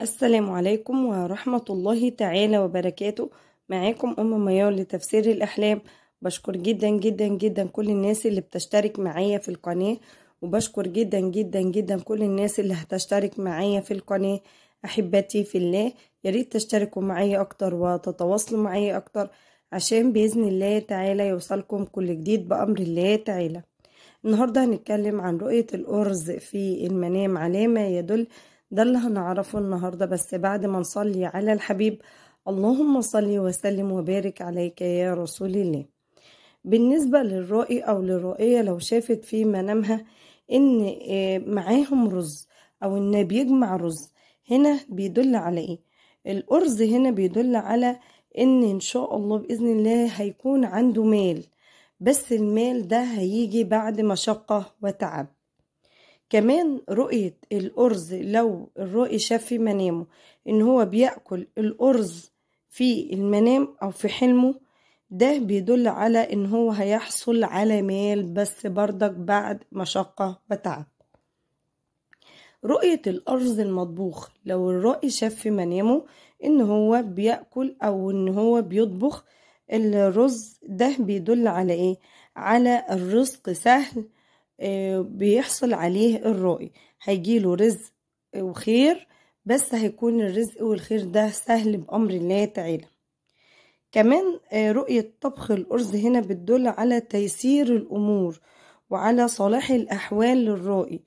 السلام عليكم ورحمة الله تعالى وبركاته معاكم أم ميار لتفسير الأحلام بشكر جدا جدا جدا كل الناس اللي بتشترك معايا في القناة وبشكر جدا جدا جدا كل الناس اللي هتشترك معايا في القناة أحبتي في الله ياريت تشتركوا معايا أكتر وتتواصلوا معايا أكتر عشان بإذن الله تعالى يوصلكم كل جديد بأمر الله تعالى النهاردة هنتكلم عن رؤية الأرز في المنام علامة يدل ده اللي هنعرفه النهاردة بس بعد ما نصلي على الحبيب اللهم صل وسلم وبارك عليك يا رسول الله بالنسبة للرائي أو للرؤيه لو شافت في منامها إن آه، معاهم رز أو إن بيجمع رز هنا بيدل على إيه الأرز هنا بيدل على إن إن شاء الله بإذن الله هيكون عنده مال بس المال ده هيجي بعد مشقة وتعب كمان رؤية الأرز لو الرائي شاف في منامه إن هو بيأكل الأرز في المنام أو في حلمه ده بيدل على إن هو هيحصل على مال بس بردك بعد مشقة وتعب رؤية الأرز المطبوخ لو الرائي شاف في منامه إن هو بيأكل أو إن هو بيطبخ الرز ده بيدل على إيه؟ على الرزق سهل آه، بيحصل عليه الرائي هيجيله رزق وخير بس هيكون الرزق والخير ده سهل بأمر الله تعالى كمان آه، رؤية طبخ الأرز هنا بتدل على تيسير الأمور وعلى صلاح الأحوال للرائي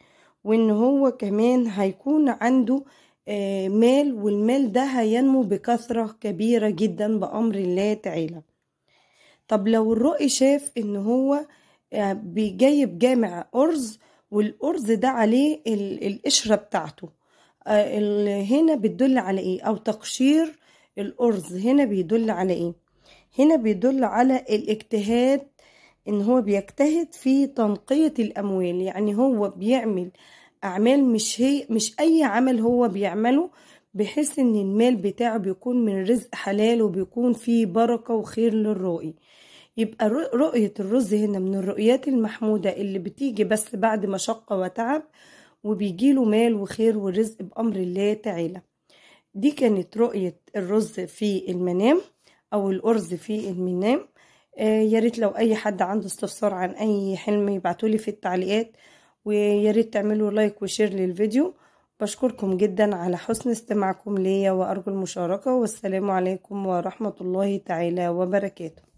وإن هو كمان هيكون عنده آه، مال والمال ده هينمو بكثرة كبيرة جدا بأمر الله تعالى طب لو الرؤي شاف إن هو آه، بيجيب جامع أرز والأرز ده عليه القشرة بتاعته آه، هنا بتدل على إيه أو تقشير الأرز هنا بيدل على إيه هنا بيدل على الاجتهاد إن هو بيجتهد في تنقية الأموال يعني هو بيعمل أعمال مش هي مش أي عمل هو بيعمله بحيث إن المال بتاعه بيكون من رزق حلال وبيكون فيه بركة وخير للرائي يبقى رؤية الرز هنا من الرؤيات المحمودة اللي بتيجي بس بعد مشقة وتعب وبيجيله مال وخير ورزق بأمر الله تعالى دي كانت رؤية الرز في المنام أو الأرز في المنام آه ريت لو أي حد عنده استفسار عن أي حلم يبعتولي في التعليقات وياريت تعملوا لايك وشير للفيديو بشكركم جدا على حسن استماعكم ليا وأرجو المشاركة والسلام عليكم ورحمة الله تعالى وبركاته